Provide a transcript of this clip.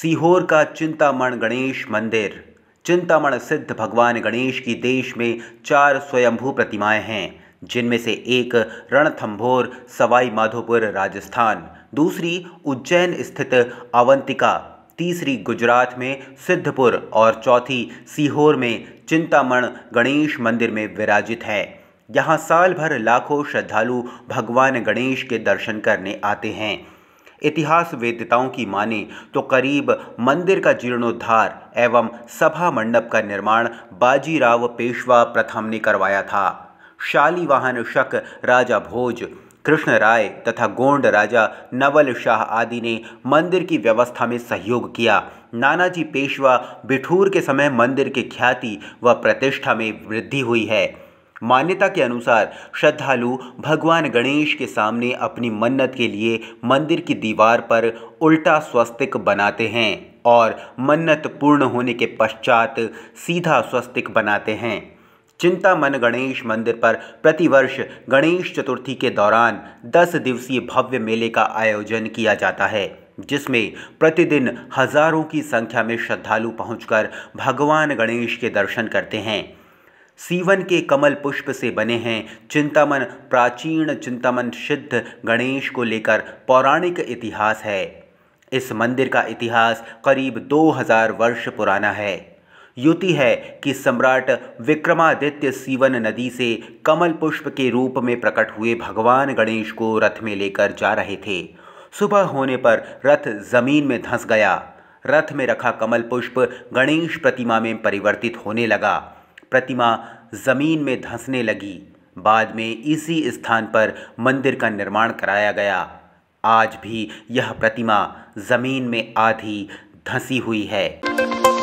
सीहोर का चिंतामण गणेश मंदिर चिंतामण सिद्ध भगवान गणेश की देश में चार स्वयंभू प्रतिमाएं हैं जिनमें से एक रणथंभोर सवाई माधोपुर राजस्थान दूसरी उज्जैन स्थित अवंतिका तीसरी गुजरात में सिद्धपुर और चौथी सीहोर में चिंतामण गणेश मंदिर में विराजित है यहाँ साल भर लाखों श्रद्धालु भगवान गणेश के दर्शन करने आते हैं इतिहास वेदताओं की माने तो करीब मंदिर का जीर्णोद्धार एवं सभा मंडप का निर्माण बाजीराव पेशवा प्रथम ने करवाया था शालीवाहन शक राजा भोज कृष्ण राय तथा गोंड राजा नवल शाह आदि ने मंदिर की व्यवस्था में सहयोग किया नानाजी पेशवा बिठूर के समय मंदिर की ख्याति व प्रतिष्ठा में वृद्धि हुई है मान्यता के अनुसार श्रद्धालु भगवान गणेश के सामने अपनी मन्नत के लिए मंदिर की दीवार पर उल्टा स्वस्तिक बनाते हैं और मन्नत पूर्ण होने के पश्चात सीधा स्वस्तिक बनाते हैं चिंतामन गणेश मंदिर पर प्रतिवर्ष गणेश चतुर्थी के दौरान 10 दिवसीय भव्य मेले का आयोजन किया जाता है जिसमें प्रतिदिन हजारों की संख्या में श्रद्धालु पहुंचकर भगवान गणेश के दर्शन करते हैं सीवन के कमल पुष्प से बने हैं चिंतामन प्राचीन चिंतामन सिद्ध गणेश को लेकर पौराणिक इतिहास है इस मंदिर का इतिहास करीब 2000 वर्ष पुराना है युति है कि सम्राट विक्रमादित्य सीवन नदी से कमल पुष्प के रूप में प्रकट हुए भगवान गणेश को रथ में लेकर जा रहे थे सुबह होने पर रथ जमीन में धंस गया रथ में रखा कमल पुष्प गणेश प्रतिमा में परिवर्तित होने लगा प्रतिमा ज़मीन में धंसने लगी बाद में इसी स्थान पर मंदिर का निर्माण कराया गया आज भी यह प्रतिमा ज़मीन में आधी धंसी हुई है